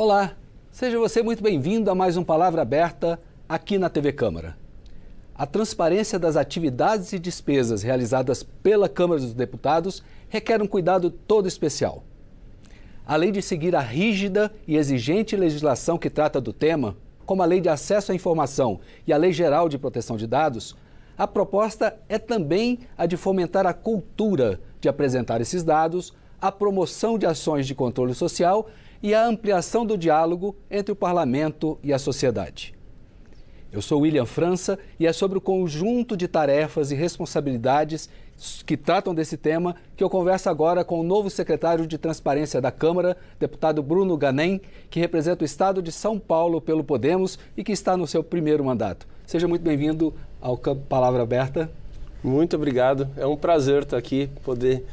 Olá, seja você muito bem-vindo a mais um Palavra Aberta aqui na TV Câmara. A transparência das atividades e despesas realizadas pela Câmara dos Deputados requer um cuidado todo especial. Além de seguir a rígida e exigente legislação que trata do tema, como a Lei de Acesso à Informação e a Lei Geral de Proteção de Dados, a proposta é também a de fomentar a cultura de apresentar esses dados, a promoção de ações de controle social e a ampliação do diálogo entre o parlamento e a sociedade. Eu sou William França e é sobre o conjunto de tarefas e responsabilidades que tratam desse tema que eu converso agora com o novo secretário de Transparência da Câmara, deputado Bruno Ganem, que representa o estado de São Paulo pelo Podemos e que está no seu primeiro mandato. Seja muito bem-vindo ao Palavra Aberta. Muito obrigado. É um prazer estar aqui, poder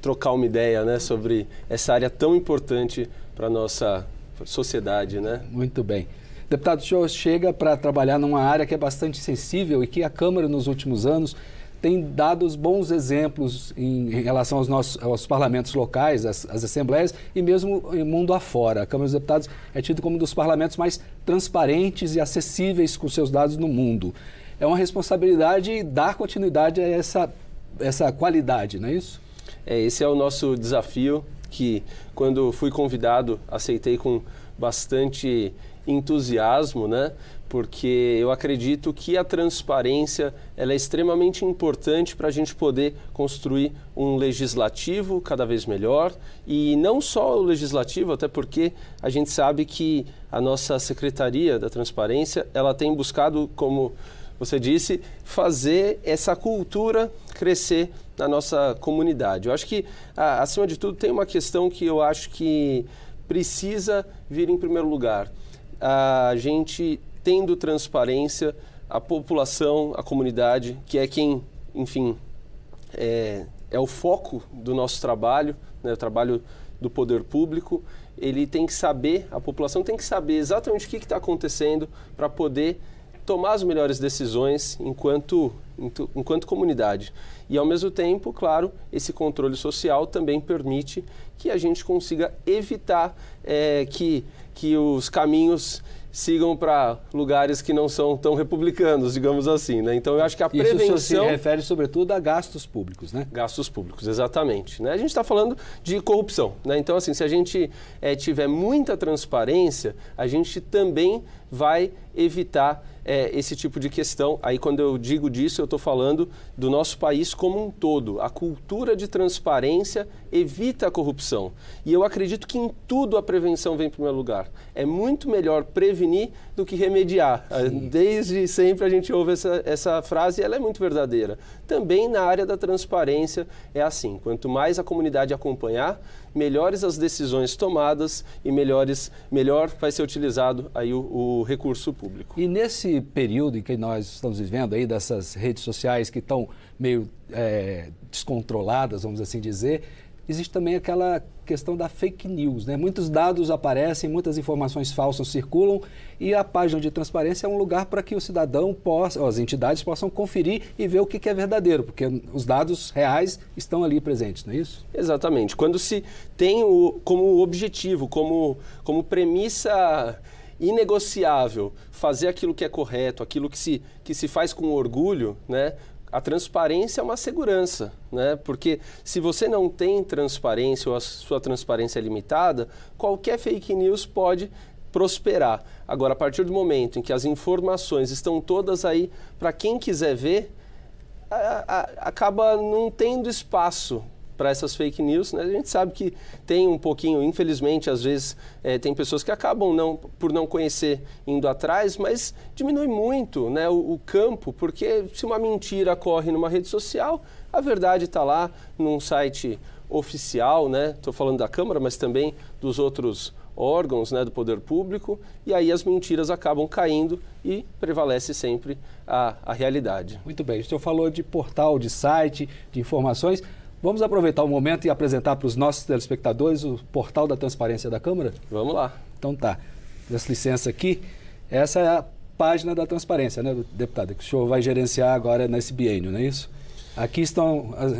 trocar uma ideia né, sobre essa área tão importante para a nossa sociedade. Né? Muito bem. Deputado, o senhor chega para trabalhar numa área que é bastante sensível e que a Câmara, nos últimos anos, tem dado bons exemplos em relação aos nossos aos parlamentos locais, às, às assembleias e mesmo em mundo afora. A Câmara dos Deputados é tida como um dos parlamentos mais transparentes e acessíveis com seus dados no mundo. É uma responsabilidade dar continuidade a essa, essa qualidade, não é isso? É, esse é o nosso desafio que quando fui convidado aceitei com bastante entusiasmo, né? Porque eu acredito que a transparência ela é extremamente importante para a gente poder construir um legislativo cada vez melhor e não só o legislativo, até porque a gente sabe que a nossa secretaria da transparência ela tem buscado como você disse, fazer essa cultura crescer na nossa comunidade. Eu acho que, acima de tudo, tem uma questão que eu acho que precisa vir em primeiro lugar. A gente tendo transparência, a população, a comunidade, que é quem, enfim, é, é o foco do nosso trabalho, né, o trabalho do poder público, ele tem que saber, a população tem que saber exatamente o que está acontecendo para poder tomar as melhores decisões enquanto, enquanto comunidade. E, ao mesmo tempo, claro, esse controle social também permite que a gente consiga evitar é, que, que os caminhos sigam para lugares que não são tão republicanos, digamos assim. Né? Então, eu acho que a prevenção... Isso se refere, sobretudo, a gastos públicos, né? Gastos públicos, exatamente. Né? A gente está falando de corrupção. Né? Então, assim, se a gente é, tiver muita transparência, a gente também vai evitar é, esse tipo de questão. Aí, quando eu digo disso, eu estou falando do nosso país como um todo. A cultura de transparência evita a corrupção. E eu acredito que em tudo a prevenção vem em primeiro lugar. É muito melhor prevenir do que remediar. Sim. Ah, desde sempre a gente ouve essa, essa frase e ela é muito verdadeira. Também na área da transparência é assim. Quanto mais a comunidade acompanhar, melhores as decisões tomadas e melhores, melhor vai ser utilizado aí o, o recurso público. E nesse período em que nós estamos vivendo aí, dessas redes sociais que estão meio é, descontroladas, vamos assim dizer, existe também aquela questão da fake news, né? Muitos dados aparecem, muitas informações falsas circulam e a página de transparência é um lugar para que o cidadão possa, ou as entidades possam conferir e ver o que, é verdadeiro, porque os dados reais estão ali presentes, não é isso? Exatamente. Quando se tem o, como objetivo, como, como premissa inegociável fazer aquilo que é correto, aquilo que se, que se faz com orgulho, né? a transparência é uma segurança, né? Porque se você não tem transparência ou a sua transparência é limitada, qualquer fake news pode prosperar. Agora, a partir do momento em que as informações estão todas aí para quem quiser ver, a, a, acaba não tendo espaço para essas fake news. Né? A gente sabe que tem um pouquinho, infelizmente, às vezes é, tem pessoas que acabam não, por não conhecer indo atrás, mas diminui muito né, o, o campo, porque se uma mentira corre numa rede social, a verdade está lá num site oficial, né? Estou falando da Câmara, mas também dos outros órgãos né, do poder público, e aí as mentiras acabam caindo e prevalece sempre a, a realidade. Muito bem, o senhor falou de portal, de site, de informações. Vamos aproveitar o momento e apresentar para os nossos telespectadores o portal da transparência da Câmara? Vamos lá. Então tá. Dessa licença aqui, essa é a página da transparência, né, deputado? Que o senhor vai gerenciar agora nesse biênio, não é isso? Aqui estão as,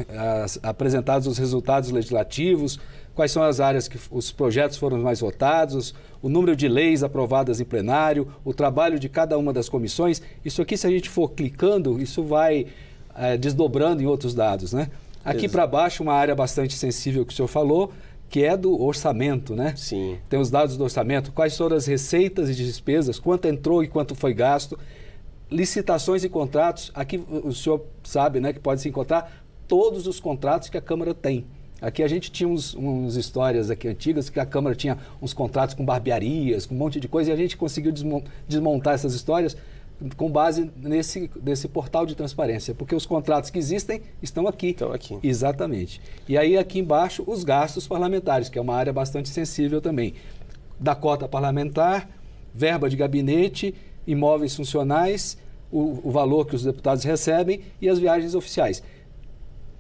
as, apresentados os resultados legislativos, quais são as áreas que os projetos foram mais votados, o número de leis aprovadas em plenário, o trabalho de cada uma das comissões. Isso aqui, se a gente for clicando, isso vai é, desdobrando em outros dados, né? Aqui para baixo, uma área bastante sensível que o senhor falou, que é do orçamento, né? Sim. Tem os dados do orçamento, quais foram as receitas e despesas, quanto entrou e quanto foi gasto, licitações e contratos. Aqui o senhor sabe, né, que pode se encontrar todos os contratos que a Câmara tem. Aqui a gente tinha uns, uns, histórias aqui antigas que a Câmara tinha uns contratos com barbearias, com um monte de coisa, e a gente conseguiu desmontar essas histórias com base nesse, nesse portal de transparência, porque os contratos que existem estão aqui. Estão aqui. Exatamente. E aí, aqui embaixo, os gastos parlamentares, que é uma área bastante sensível também. Da cota parlamentar, verba de gabinete, imóveis funcionais, o, o valor que os deputados recebem e as viagens oficiais.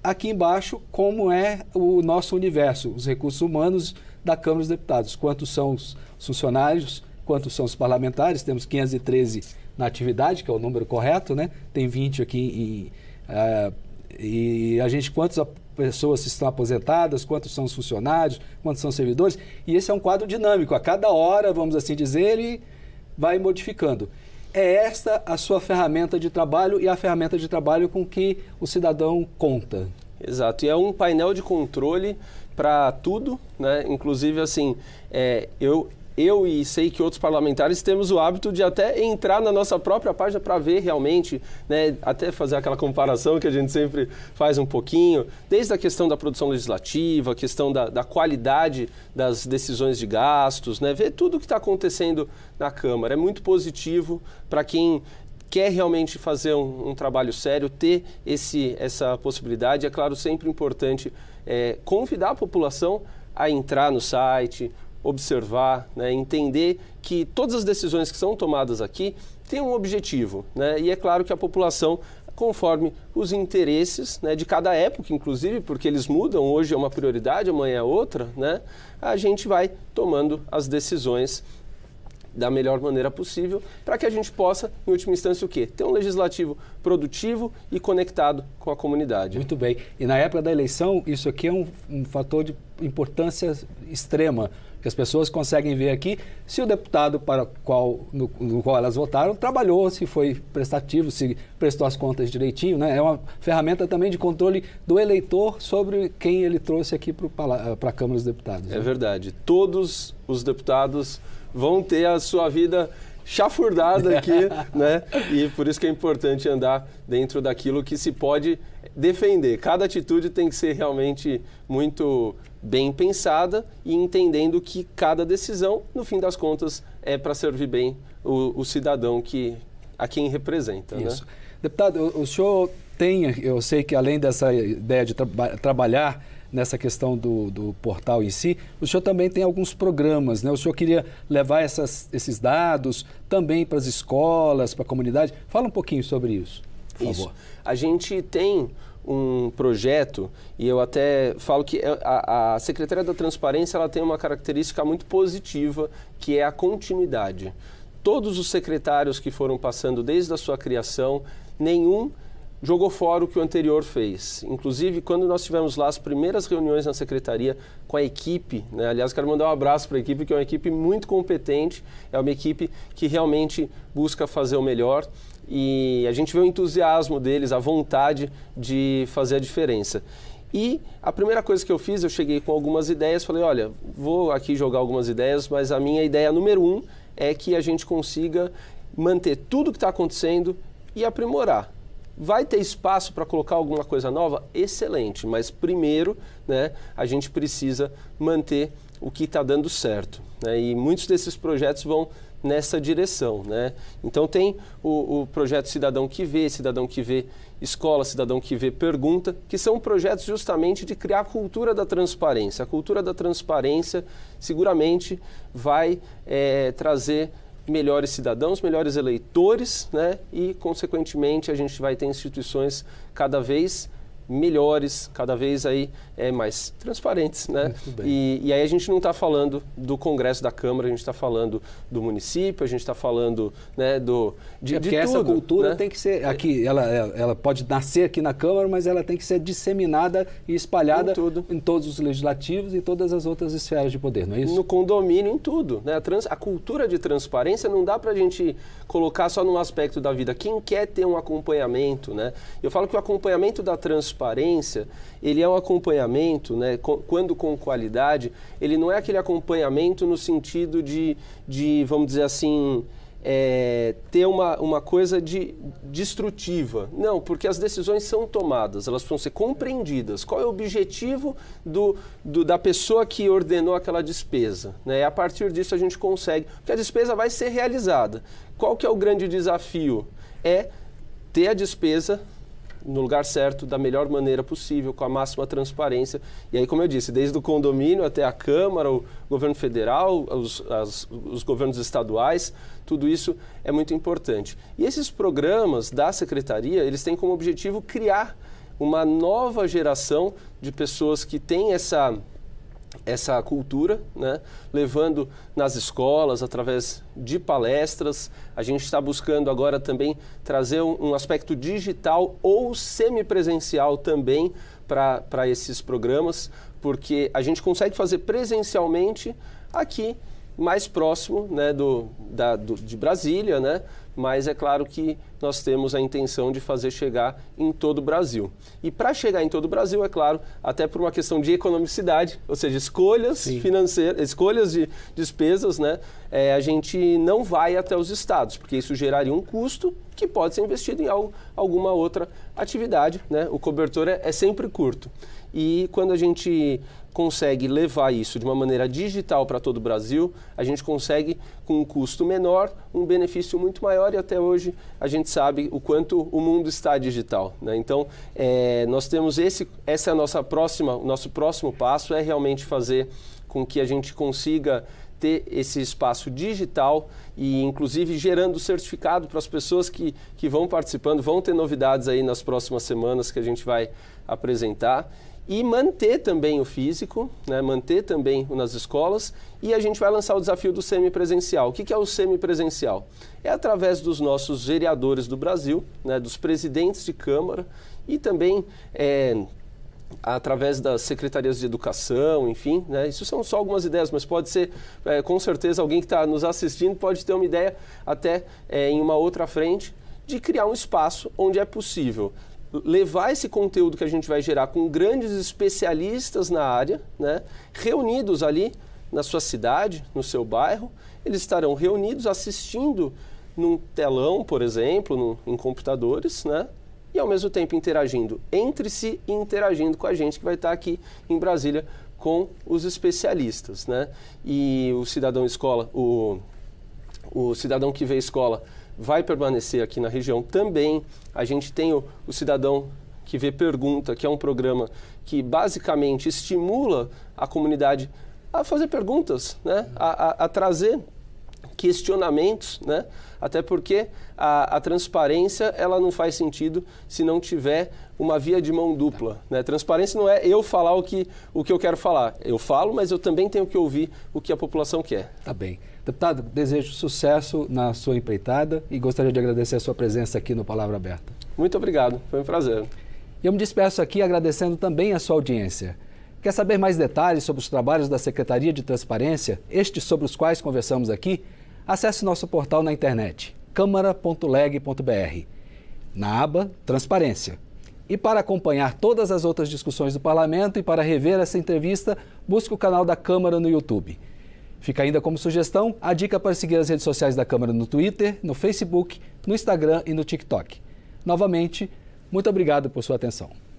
Aqui embaixo, como é o nosso universo, os recursos humanos da Câmara dos Deputados, quantos são os funcionários, quantos são os parlamentares, temos 513 na atividade, que é o número correto, né? Tem 20 aqui uh, e a gente quantas pessoas estão aposentadas, quantos são os funcionários, quantos são os servidores, e esse é um quadro dinâmico. A cada hora, vamos assim dizer, ele vai modificando. É esta a sua ferramenta de trabalho e a ferramenta de trabalho com que o cidadão conta. Exato, e é um painel de controle para tudo, né? Inclusive, assim, é, eu, eu e sei que outros parlamentares temos o hábito de até entrar na nossa própria página para ver realmente, né, até fazer aquela comparação que a gente sempre faz um pouquinho, desde a questão da produção legislativa, a questão da, da qualidade das decisões de gastos, né, ver tudo o que está acontecendo na Câmara. É muito positivo para quem quer realmente fazer um, um, trabalho sério, ter esse, essa possibilidade, é claro, sempre importante é, convidar a população a entrar no site, observar, né, entender que todas as decisões que são tomadas aqui têm um objetivo. Né, e é claro que a população, conforme os interesses né, de cada época, inclusive, porque eles mudam, hoje é uma prioridade, amanhã é outra, né, a gente vai tomando as decisões da melhor maneira possível, para que a gente possa, em última instância, o quê? Ter um legislativo produtivo e conectado com a comunidade. Muito bem. E na época da eleição, isso aqui é um, um fator de importância extrema que as pessoas conseguem ver aqui se o deputado para qual, no, no, qual elas votaram trabalhou, se foi prestativo, se prestou as contas direitinho. Né? É uma ferramenta também de controle do eleitor sobre quem ele trouxe aqui para eh, a Câmara dos Deputados. É né? verdade. Todos os deputados vão ter a sua vida chafurdada aqui, né? E por isso que é importante andar dentro daquilo que se pode defender. Cada atitude tem que ser realmente muito bem pensada e entendendo que cada decisão, no fim das contas, é para servir bem o, o, cidadão que a quem representa. Né? Isso. Né? Deputado, o, o senhor tem, eu sei que além dessa ideia de tra trabalhar nessa questão do, do portal em si, o senhor também tem alguns programas, né? O senhor queria levar essas, esses dados também para as escolas, para a comunidade. Fala um pouquinho sobre isso, por isso. favor. A gente tem um projeto e eu até falo que é, a, a, Secretaria da Transparência ela tem uma característica muito positiva que é a continuidade. Todos os secretários que foram passando desde a sua criação, nenhum jogou fora o que o anterior fez. Inclusive, quando nós tivemos lá as primeiras reuniões na secretaria com a equipe, né? aliás, quero mandar um abraço para a equipe, que é uma equipe muito competente, é uma equipe que realmente busca fazer o melhor e a gente vê o entusiasmo deles, a vontade de fazer a diferença. E a primeira coisa que eu fiz, eu cheguei com algumas ideias, falei, olha, vou aqui jogar algumas ideias, mas a minha ideia número um é que a gente consiga manter tudo o que está acontecendo e aprimorar. Vai ter espaço para colocar alguma coisa nova? Excelente, mas primeiro né, a gente precisa manter o que está dando certo. Né? E muitos desses projetos vão nessa direção. Né? Então tem o, o, projeto Cidadão que Vê, Cidadão que Vê Escola, Cidadão que Vê Pergunta, que são projetos justamente de criar a cultura da transparência. A cultura da transparência seguramente vai é, trazer melhores cidadãos, melhores eleitores, né? E consequentemente a gente vai ter instituições cada vez melhores, cada vez aí é, mais transparentes. Né? E, e, aí a gente não está falando do Congresso da Câmara, a gente está falando do município, a gente está falando né, do, de, é de essa cultura né? tem que ser aqui, é. ela, ela pode nascer aqui na Câmara, mas ela tem que ser disseminada e espalhada em, em todos os legislativos e todas as outras esferas de poder, não é isso? No condomínio, em tudo. Né? A, trans, a cultura de transparência não dá para a gente colocar só num aspecto da vida. Quem quer ter um acompanhamento, né? Eu falo que o acompanhamento da transparência transparência, ele é um acompanhamento, né, quando com qualidade, ele não é aquele acompanhamento no sentido de, de vamos dizer assim, é, ter uma, uma coisa de destrutiva. Não, porque as decisões são tomadas, elas precisam ser compreendidas. Qual é o objetivo do, do, da pessoa que ordenou aquela despesa? Né? E a partir disso a gente consegue, porque a despesa vai ser realizada. Qual que é o grande desafio? É ter a despesa no lugar certo, da melhor maneira possível, com a máxima transparência. E aí, como eu disse, desde o condomínio até a Câmara, o governo federal, os, as, os governos estaduais, tudo isso é muito importante. E esses programas da secretaria, eles têm como objetivo criar uma nova geração de pessoas que têm essa essa cultura, né? levando nas escolas, através de palestras. A gente está buscando agora também trazer um, aspecto digital ou semipresencial também para esses programas, porque a gente consegue fazer presencialmente aqui, mais próximo né, do, da, do, de Brasília, né? mas é claro que nós temos a intenção de fazer chegar em todo o Brasil. E para chegar em todo o Brasil, é claro, até por uma questão de economicidade, ou seja, escolhas Sim. financeiras, escolhas de despesas, né? É, a gente não vai até os estados, porque isso geraria um custo que pode ser investido em algo, alguma outra atividade, né? O cobertor é, é sempre curto. E quando a gente consegue levar isso de uma maneira digital para todo o Brasil, a gente consegue, com um custo menor, um benefício muito maior e até hoje a gente sabe o quanto o mundo está digital. Né? Então, é, nós temos esse, essa é a nossa próxima, o nosso próximo passo é realmente fazer com que a gente consiga ter esse espaço digital e, inclusive, gerando certificado para as pessoas que, que vão participando. Vão ter novidades aí nas próximas semanas que a gente vai apresentar e manter também o físico, né? manter também nas escolas. E a gente vai lançar o desafio do semipresencial. O que, é o semipresencial? É através dos nossos vereadores do Brasil, né? dos presidentes de Câmara e também. É, através das secretarias de educação, enfim, né? Isso são só algumas ideias, mas pode ser, é, com certeza, alguém que está nos assistindo pode ter uma ideia até é, em uma outra frente de criar um espaço onde é possível levar esse conteúdo que a gente vai gerar com grandes especialistas na área, né, reunidos ali na sua cidade, no seu bairro, eles estarão reunidos assistindo num telão, por exemplo, no, em computadores, né, e ao mesmo tempo interagindo entre si e interagindo com a gente que vai estar aqui em Brasília com os especialistas, né? E o cidadão escola, o, o cidadão que vê escola vai permanecer aqui na região também. A gente tem o, o Cidadão que Vê Pergunta, que é um programa que basicamente estimula a comunidade a fazer perguntas, né? a, a, a trazer questionamentos, né? até porque a, a, transparência ela não faz sentido se não tiver uma via de mão dupla. Né? Transparência não é eu falar o que, o que eu quero falar. Eu falo, mas eu também tenho que ouvir o que a população quer. Tá bem. Deputado, desejo sucesso na sua empreitada e gostaria de agradecer a sua presença aqui no Palavra Aberta. Muito obrigado, foi um prazer. E eu me despeço aqui agradecendo também a sua audiência. Quer saber mais detalhes sobre os trabalhos da Secretaria de Transparência, estes sobre os quais conversamos aqui? Acesse nosso portal na internet, câmara.leg.br, na aba Transparência. E para acompanhar todas as outras discussões do Parlamento e para rever essa entrevista, busque o canal da Câmara no YouTube. Fica ainda como sugestão a dica para seguir as redes sociais da Câmara no Twitter, no Facebook, no Instagram e no TikTok. Novamente, muito obrigado por sua atenção.